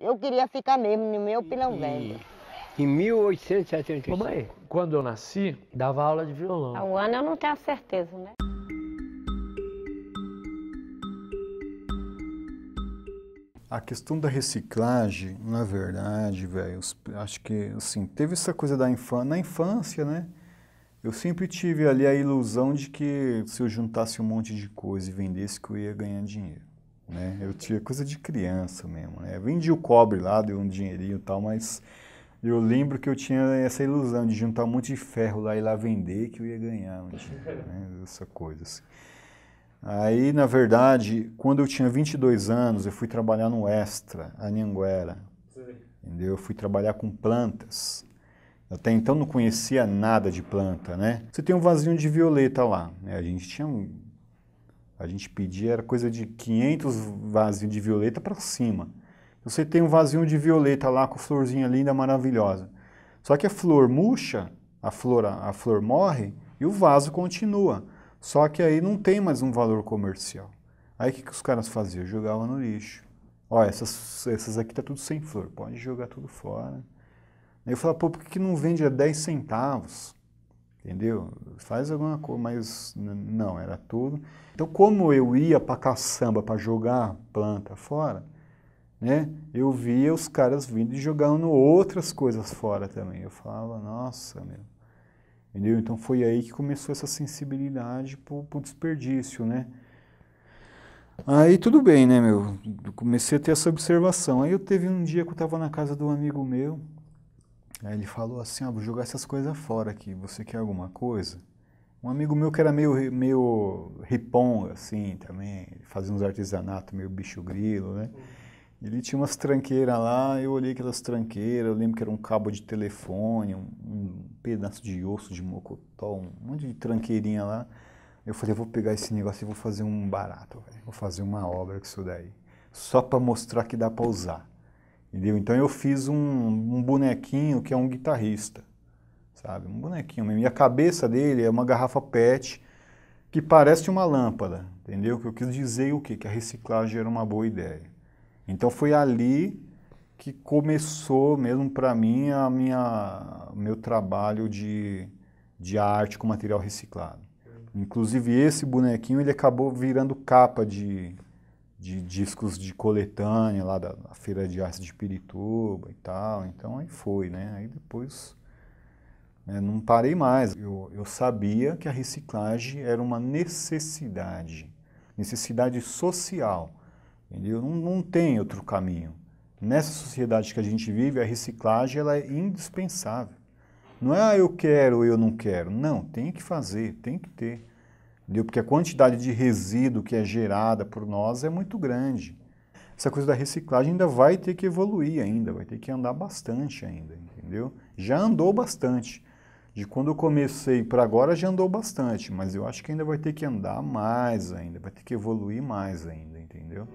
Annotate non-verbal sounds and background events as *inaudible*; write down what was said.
Eu queria ficar mesmo no meu pilão velho. Em 1875. Mãe, quando eu nasci, dava aula de violão. O ano eu não tenho certeza, né? A questão da reciclagem, na verdade, velho, acho que, assim, teve essa coisa da infância, na infância, né? Eu sempre tive ali a ilusão de que se eu juntasse um monte de coisa e vendesse, que eu ia ganhar dinheiro né? Eu tinha coisa de criança mesmo, né? Vendi o cobre lá, deu um dinheirinho e tal, mas eu lembro que eu tinha essa ilusão de juntar um monte de ferro lá e lá vender que eu ia ganhar um dinheiro, né? *laughs* Essa coisa assim. Aí, na verdade, quando eu tinha 22 anos, eu fui trabalhar no Extra, Anhanguera. Entendeu? Eu fui trabalhar com plantas. Até então não conhecia nada de planta, né? Você tem um vasinho de violeta lá. Né? A gente tinha a gente pedia, era coisa de 500 vasinhos de violeta para cima. Você tem um vasinho de violeta lá com florzinha linda, maravilhosa. Só que a flor murcha, a flor, a flor morre e o vaso continua. Só que aí não tem mais um valor comercial. Aí o que, que os caras faziam? Jogavam no lixo. Ó, essas, essas aqui tá tudo sem flor, pode jogar tudo fora. Aí eu falava, pô, por que, que não vende a 10 centavos? entendeu? Faz alguma coisa, mas não, era tudo. Então, como eu ia para caçamba para jogar planta fora, né? Eu via os caras vindo e jogando outras coisas fora também. Eu falava, nossa, meu. Entendeu? Então foi aí que começou essa sensibilidade pro, o desperdício, né? Aí tudo bem, né, meu? Comecei a ter essa observação. Aí eu teve um dia que eu estava na casa de um amigo meu, Aí ele falou assim, vou jogar essas coisas fora aqui, você quer alguma coisa? Um amigo meu que era meio, meio ripon, assim, também, fazia uns artesanatos, meio bicho grilo, né? Uhum. Ele tinha umas tranqueiras lá, eu olhei aquelas tranqueiras, eu lembro que era um cabo de telefone, um, um pedaço de osso de mocotó, um monte de tranqueirinha lá. Eu falei, eu vou pegar esse negócio e vou fazer um barato, véio. vou fazer uma obra com isso daí. Só para mostrar que dá para usar. Entendeu? Então eu fiz um, um bonequinho que é um guitarrista, sabe? Um bonequinho mesmo. E a cabeça dele é uma garrafa PET que parece uma lâmpada, entendeu? Que eu quis dizer o quê? Que a reciclagem era uma boa ideia. Então foi ali que começou mesmo para mim a minha meu trabalho de, de arte com material reciclado. Inclusive esse bonequinho ele acabou virando capa de de discos de coletânea lá da, da Feira de arte de Pirituba e tal. Então aí foi, né? Aí depois né, não parei mais. Eu, eu sabia que a reciclagem era uma necessidade, necessidade social. Entendeu? Não, não tem outro caminho. Nessa sociedade que a gente vive, a reciclagem ela é indispensável. Não é ah, eu quero, eu não quero. Não, tem que fazer, tem que ter entendeu? Porque a quantidade de resíduo que é gerada por nós é muito grande. Essa coisa da reciclagem ainda vai ter que evoluir ainda, vai ter que andar bastante ainda, entendeu? Já andou bastante. De quando eu comecei para agora já andou bastante, mas eu acho que ainda vai ter que andar mais ainda, vai ter que evoluir mais ainda, entendeu?